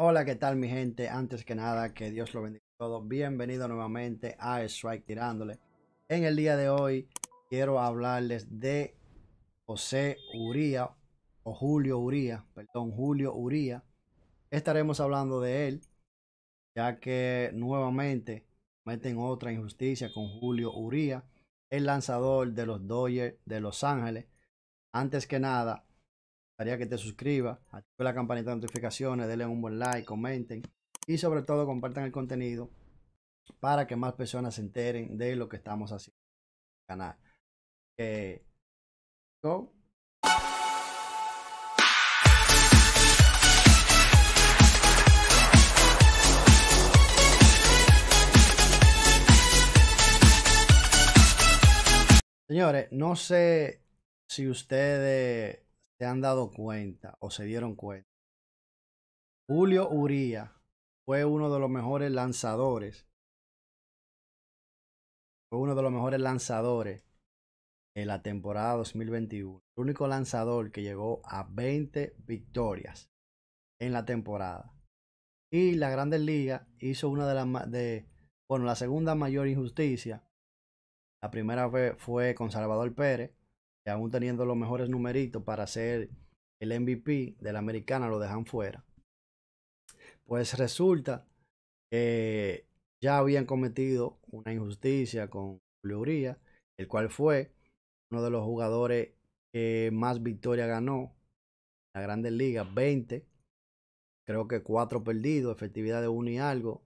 Hola, ¿qué tal mi gente? Antes que nada, que Dios lo bendiga a todos. Bienvenido nuevamente a Strike Tirándole. En el día de hoy quiero hablarles de José Uría o Julio Uría, perdón, Julio Uría. Estaremos hablando de él, ya que nuevamente meten otra injusticia con Julio Uría, el lanzador de los Dodgers de Los Ángeles. Antes que nada, gustaría que te suscribas, activa la campanita de notificaciones, denle un buen like, comenten y sobre todo compartan el contenido para que más personas se enteren de lo que estamos haciendo en el canal. Eh, Señores, no sé si ustedes se han dado cuenta o se dieron cuenta. Julio Uría fue uno de los mejores lanzadores. Fue uno de los mejores lanzadores en la temporada 2021. El único lanzador que llegó a 20 victorias en la temporada. Y la Grandes Liga hizo una de las de bueno, la segunda mayor injusticia. La primera fue con Salvador Pérez aún teniendo los mejores numeritos para ser el MVP de la americana, lo dejan fuera. Pues resulta que ya habían cometido una injusticia con Julio Uría, el cual fue uno de los jugadores que más victoria ganó la grande liga 20. Creo que cuatro perdidos, efectividad de uno y algo.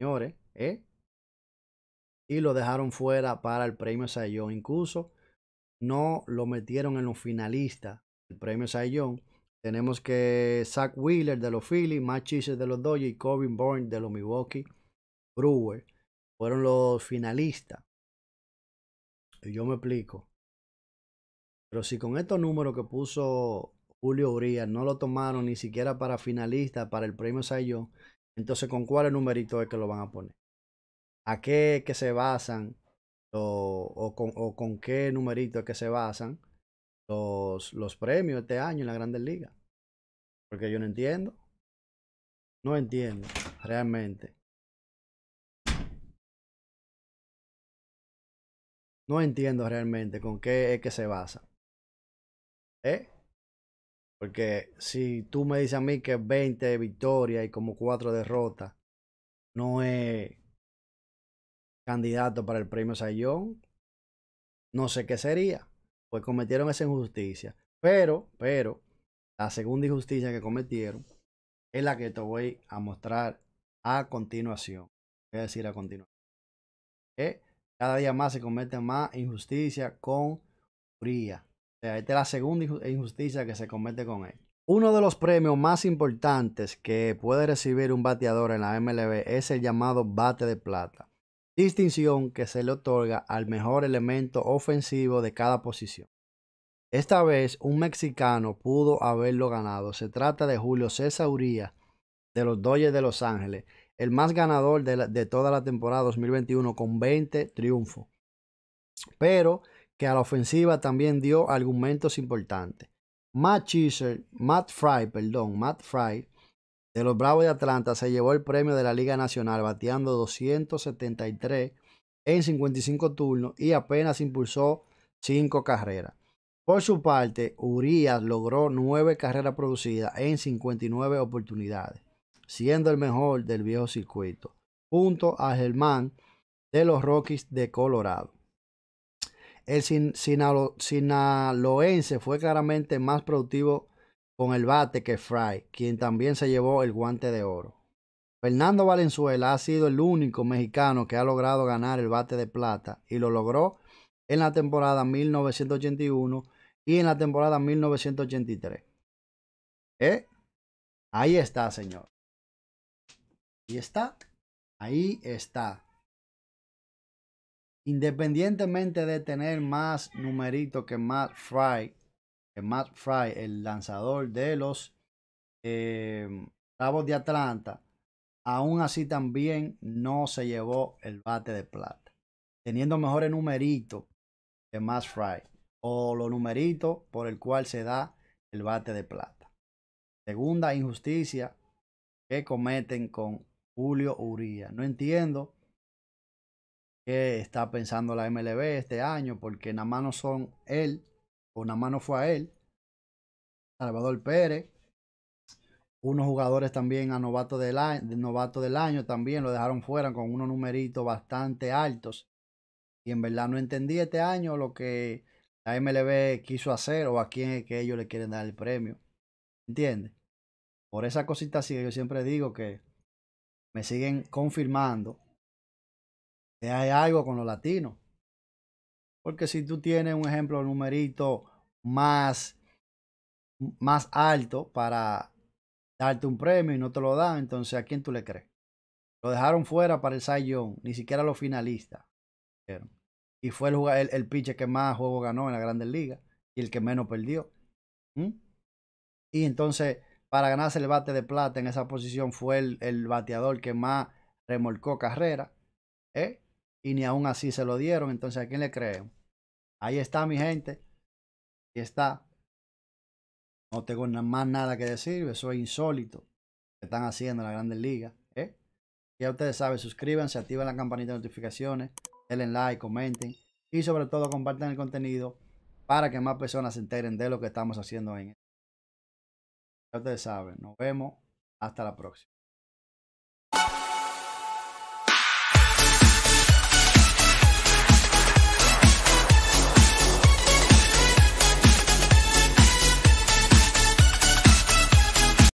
Señores, ¿eh? Y lo dejaron fuera para el premio Sayón. Incluso no lo metieron en los finalistas del premio Cy Tenemos que Zach Wheeler de los Phillies, Matt de los Dodgers y Corbin Bourne de los Milwaukee Brewer fueron los finalistas. Y yo me explico. Pero si con estos números que puso Julio Urias no lo tomaron ni siquiera para finalista, para el premio Sayón, entonces con cuáles numeritos es que lo van a poner. ¿A qué que se basan o, o, con, o con, qué numerito es que se basan los, los premios este año en la Grandes Ligas. Porque yo no entiendo. No entiendo, realmente. No entiendo realmente con qué es que se basa. ¿Eh? Porque si tú me dices a mí que 20 victorias y como 4 derrotas no es candidato para el premio Sayón. No sé qué sería, pues cometieron esa injusticia. Pero, pero, la segunda injusticia que cometieron es la que te voy a mostrar a continuación. Es decir a continuación. Que cada día más se comete más injusticia con Fría. O sea, esta es la segunda injusticia que se comete con él. Uno de los premios más importantes que puede recibir un bateador en la MLB es el llamado bate de plata distinción que se le otorga al mejor elemento ofensivo de cada posición. Esta vez un mexicano pudo haberlo ganado. Se trata de Julio César uría de los Dodgers de Los Ángeles, el más ganador de, toda la temporada 2021 con 20 triunfos. Pero que a la ofensiva también dio argumentos importantes. Matt Chisel, Matt Fry, perdón, Matt Fry de los Bravos de Atlanta se llevó el premio de la Liga Nacional bateando 273 en 55 turnos y apenas impulsó 5 carreras. Por su parte, Urias logró 9 carreras producidas en 59 oportunidades, siendo el mejor del viejo circuito, junto a Germán de los Rockies de Colorado. El sinaloense fue claramente más productivo con el bate que Fry, quien también se llevó el guante de oro. Fernando Valenzuela ha sido el único mexicano que ha logrado ganar el bate de plata y lo logró en la temporada 1981 y en la temporada 1983. ¿Eh? Ahí está, señor. Ahí está. Ahí está. Independientemente de tener más numeritos que Matt Fry, eh, Matt Fry, el lanzador de los eh, de Atlanta, aún así también no se llevó el bate de plata, teniendo mejores numeritos que Matt Fry, o los numeritos por el cual se da el bate de plata. Segunda injusticia que cometen con Julio Uría. No entiendo qué está pensando la MLB este año, porque nada más no son él una mano fue a él. Salvador Pérez. Unos jugadores también a novato del, año, también lo dejaron fuera con unos numeritos bastante altos. Y en verdad no entendí este año lo que la MLB quiso hacer o a quién es que ellos le quieren dar el premio. ¿Entiendes? Por esa cosita así que yo siempre digo que me siguen confirmando que hay algo con los latinos. Porque si tú tienes un ejemplo, un numerito más, más alto para darte un premio y no te lo dan, entonces ¿a quién tú le crees? Lo dejaron fuera para el Cy ni siquiera los finalistas. Y fue el, el, pitcher que más juego ganó en la Grandes Liga y el que menos perdió. Y entonces, para ganarse el bate de plata en esa posición, fue el, el bateador que más remolcó carrera. ¿eh? y ni aún así se lo dieron. Entonces, ¿a quién le creen? Ahí está mi gente. Ahí está. No tengo más nada que decir. Eso es insólito. están haciendo las la Grandes Ligas. ¿eh? Ya ustedes saben, suscríbanse, activen la campanita de notificaciones, denle like, comenten y sobre todo compartan el contenido para que más personas se enteren de lo que estamos haciendo en Ya ustedes saben, nos vemos. Hasta la próxima.